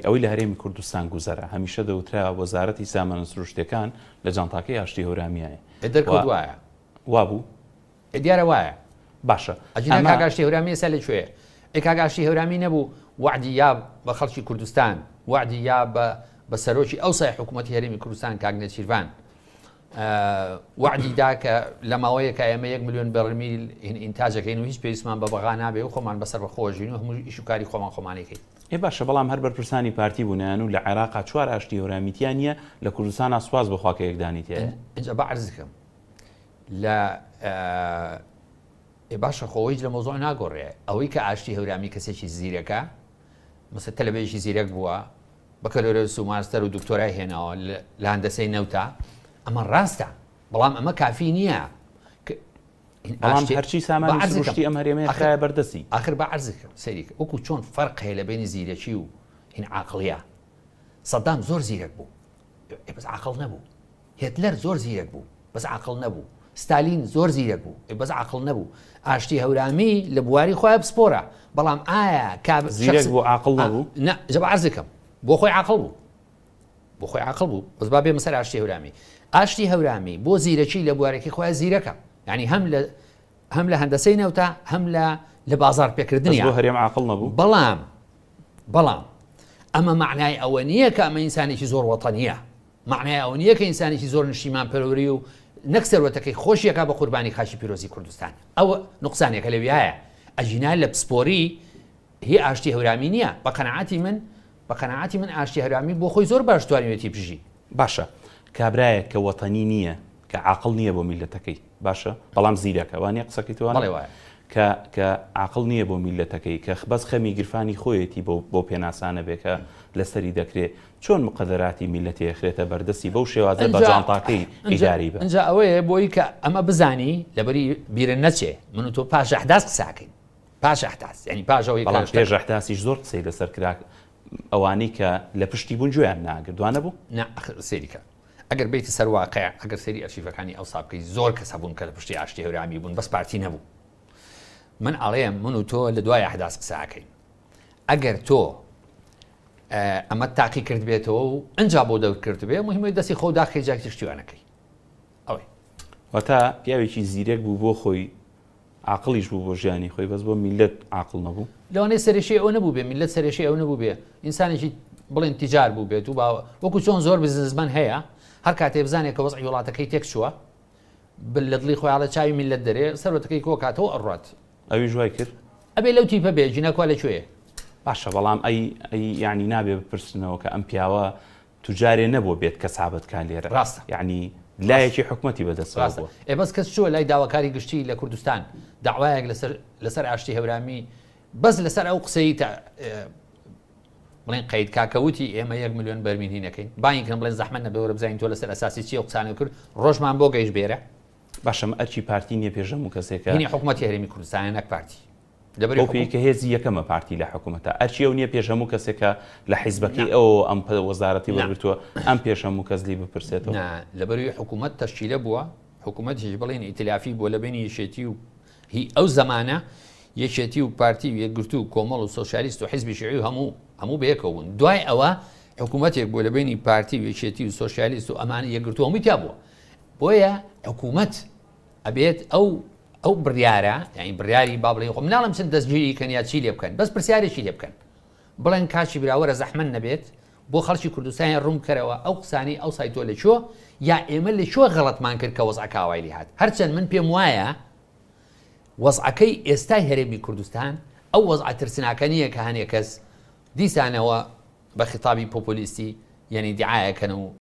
ئەوەی لە هەرێمی کوردستان گوزارە هەمیشە دەوترا وەزارەتی سامان سروشتەکان لە جانتاکەی ئاشتی هەورامیایە دەرکەوت وایە وا بوو دیارە وایە باشە ئەجینگاشتی هەورامی سە لەکوێ ئێکاگاشتی هەورامی نەبوو وعدی یا بە خەڵکی کوردستان وعدی یا بە سەرۆکی ئەو سای حکوومەتتی هەرێمی کوردستان کاگنە چیروان وعدی دا کە لە ماوەیەکە ئەمە 1 میلیۆن بەرمیل ئینتاجەکەین و هیچ پێویستمان بە بەغا نابێ و خۆمان بەسەر بەخۆژین و هەموو ئیشوکاری خۆمان خۆمانەکەی ێ باشە بەڵام هەر بەرپرسانی پارتی بوونیان و لە عێراقا چوار ئاشتی هۆرامیتیان نیە لە کوردستانە سواز بەخواکە یەکدانی تێ اینجا بەعرزەکەم لە ێ باشە خۆیش لە مۆزۆ ناگۆڕێ ئەوەی کە ئاشتی هەورامی کەسێکی زیرەکە مەسە تەلەبێژی زیرەک بووە بەکەلۆرە سوماستەر و دکتۆرای هێناوە لە هەندەسەی نەوتا اما راستا بلام اما كافي نيا يعني بلام هرشي سامان ئەم ام هريمي آخر بردسي اخر بعرزك سيريك اوكو فەرق فرق هيلا بين زیرەکی شيو هین يعني عقليا صدام زور زيرك بو إيه بس عقل نبو هتلر زور زيرك بو بس عقل نبو ستالين زور زيرك بو إيه بس عقل نبو اشتي هورامي لبواري خويا بسبورا بلام ايا ئایا کا زیرەک بوو عقل نەبوو آه، جاب عرزەکەم بو خۆی عقل بو بو خۆی عقل بو بس بابي مسار اشتي هورامي ئاشتی هەورامی بۆ زیرەکی لە بوارێکی خۆی زیرەکە ینی هەم لە هەم لە هەندەسەی نەوتا هەم لە لە بازار پێکردنی هەرێم عقل نەبوو بەڵام بەڵام ئەمە معنای ئەوە نییە کە ئەمە ئینسانێکی زۆر وەتەنیە معنای ئەو نییە کە ئینسانێکی زۆر نشیمان پەروری و نەکسەرەتەکەی خۆشیەکە بە قوربانی خاشی پیرۆزی کوردستان ئەوە نقصانێکە لەویایە ئەژینا لە پسپۆری هی ئاشتی هەورامی نییە بە قەنەعاتی من بە قەنەعاتی من ئاشتی هەرامی بۆ خۆی زۆر باشتوانێتی بژی باشە. کابرایە کە وەتەنی نییە کە عقل نییە بۆ میلەتەکەی باشە بەڵام زیرەکەوانە قسەکەی توان ڵێوایە کە عقل نییە بۆ میلەتەکەی کە بەس خەمی گرفانی خۆیەتی بۆ پێناسانە بێکە لەسەری دەکرێت چۆن مقدراتی میلەتی خرێتە بەردەستی بەو شێوازە بەجانتاقی ئیجاری بە ئەجا ئەوەیە بۆی کە ئەمە بزانی لەبەری بیرە نەچێ من و تۆ پاش ئەحداس قساکەین پاش ئەحداس ینی پاشەوەی بەڵام پێش ئەحداسیش زۆر قسەی لەسەر کراک ئەوانەی کە لە پشتی بوون گوێیان ناگردوانە بوو سێریکە ئەگەر بیت سەر واقع ئەگەر سری ئەشیفەکانی ئەو سابقی زۆر کەسە بوون کە لە پشتی ئاشتی هەورامی بوون بەس پارتی نەبوو من ئەڵێم من و تۆ لە دوای حداس قساکەین ئەگەر تۆ ئەمە تاقی کرد بێتەوە و ئەجا بۆ دەور کرد بێ مهمی دەستی خۆ داخی جاکی شتیوانەکەی ئەوەی وەتا پیاوێکی زیرەک بوو بۆ خۆی عقللیش بوو بۆ ژیانی خۆی بەس بۆ میلەت عقل نەبوو لەوانەیە سەرشی ئەو نەبوو بێ میلەت سەرشی ئەو نەبوو بێ ئینسانێکی بڵێن تیجار بوو بێت و باوە وەکو چۆن زۆر بزنزمان هەیە هەر کاتێ بزانێت کە وەزعی وڵاتەکەی تێک چووە لە دڵی خۆیاڵە چاوی میل لە دەرێ سەرەتەکەی کۆ کاتەوە ئەڕات ئەوی ژای کرد ئەبێ لەو تیپە بێجینەکوا لەکوێ باشە بەڵام ئەی ینی نابێ بپرسنەوە کە ئەم پیاوە توجارێ نەبوو بێت کە سابەتکان لێرە ڕاست ینی لایەکی حکومەتی بەدەست ئێ بەس کەس چوە لای داواکاری گشتی لە کوردستان داوایەک لەسەر ئاشتی هەورامی بەس لەسەر ئەو قسەی تا بڵێن قید کاکەوتی ئێمە 1 میلیۆن بەرمین هینەکەین باینکەم بڵێن زەحمەن نەبێوە بزانین تۆ لەسەر ئەساسی چی قسانە کرد ڕۆژمان بۆ گەیش بێرە باشم ئەچی پارتی نیە پێژەم و کەسێکە نی حکوومەتی هەرمی کوردستانە نەک پارتی لەبەرکە هێزی یەکەمە پارتی لە حکوومەتە ئەرچی ئەو نییە پێشەم و کەسێکە لە حیزبەکەی ئەو ئەم وەزارەتی وەبرتووە ئەم پێشەم و کەسلی بپرسێتەوە لەبەروی حکوومەت تەشکیلە بووە حکوومەتیش بڵێن ئیتلافی بۆ لە بینی یشێتی و هی ئەو زمانە یەکێتی و پارتی و یەکگرتو و کۆمەڵ و سۆشالیست و حیزبی هەموو بەیەکەون دوای ئەوە حکوومەتێک بۆ لە بینی پارتی وێچێتی و سۆشالیست و ئەمان یەگرتووەمی تیا بووە بویا حکوومەت ابیت ئەو او بریارا یعنی بریاری بابلی بڵێ خۆم خب، ناڵم چند دەستگیری کەن یا چی لێ بکەن بەس پرسیارێکی لێ بکەن بڵێن کاشی براوەرە زەحمن نەبێت بۆ خەڵکی کوردستانی ڕوم کەرەوە ئەو قسانی ئەو سایتۆ لە چۆ یا ئێمە لە چۆ غەڵەتمان کرد کە وەزعکاوای لی هاات هەرچەند من پێم وایە وەزعەکەی ئێستا هەرێمی کوردستان ئەو وەزعترسناکە نییە کە هەنێک کەس دي سانوا بخطابي بوبوليستي يعني دعاية كانوا